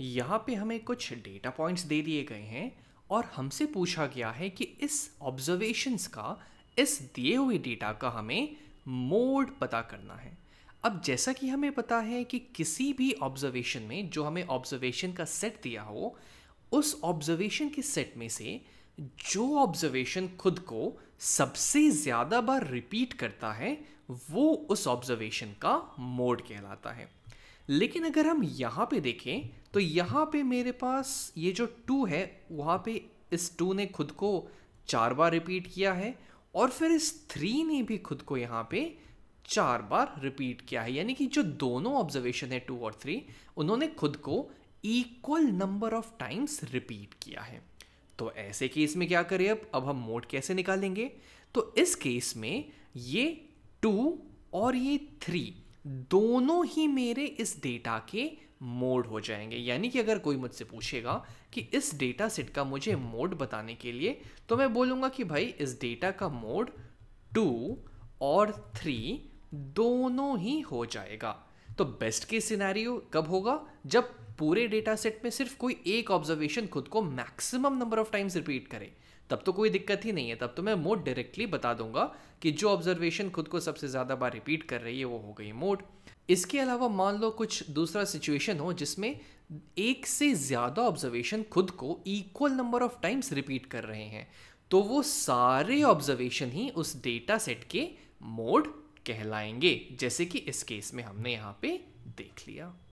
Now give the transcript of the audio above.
यहाँ पे हमें कुछ डेटा पॉइंट्स दे दिए गए हैं और हमसे पूछा गया है कि इस ऑब्जर्वेशंस का इस दिए हुए डेटा का हमें मोड पता करना है अब जैसा कि हमें पता है कि किसी भी ऑब्जर्वेशन में जो हमें ऑब्जर्वेशन का सेट दिया हो उस ऑब्जर्वेशन के सेट में से जो ऑब्जर्वेशन खुद को सबसे ज़्यादा बार रिपीट करता है वो उस ऑब्जर्वेशन का मोड कहलाता है लेकिन अगर हम यहाँ पे देखें तो यहाँ पे मेरे पास ये जो टू है वहाँ पे इस टू ने खुद को चार बार रिपीट किया है और फिर इस थ्री ने भी खुद को यहाँ पे चार बार रिपीट किया है यानी कि जो दोनों ऑब्जर्वेशन है टू और थ्री उन्होंने खुद को equal number of times repeat किया है तो ऐसे केस में क्या करें अब अब हम मोड कैसे निकालेंगे तो इस केस में ये टू और ये थ्री दोनों ही मेरे इस डेटा के मोड हो जाएंगे यानी कि अगर कोई मुझसे पूछेगा कि इस डेटा सेट का मुझे मोड बताने के लिए तो मैं बोलूँगा कि भाई इस डेटा का मोड टू और थ्री दोनों ही हो जाएगा तो बेस्ट केस सिनेरियो कब होगा जब पूरे डेटा सेट में सिर्फ कोई एक ऑब्जर्वेशन खुद को maximum number of times repeat करे तब तो कोई दिक्कत ही नहीं है तब तो मैं मोड डायरेक्टली बता दूंगा कि जो ऑब्जर्वेशन खुद को सबसे ज़्यादा बार रिपीट कर रही है वो हो गई मोड इसके अलावा मान लो कुछ दूसरा सिचुएशन हो जिसमें एक से ज़्यादा ऑब्जर्वेशन खुद को equal number of times repeat कर रहे हैं तो वो सारे ऑब्जर्वेशन ही उस डेटा सेट के मोड कहलाएंगे जैसे कि इस केस में हमने यहाँ पे देख लिया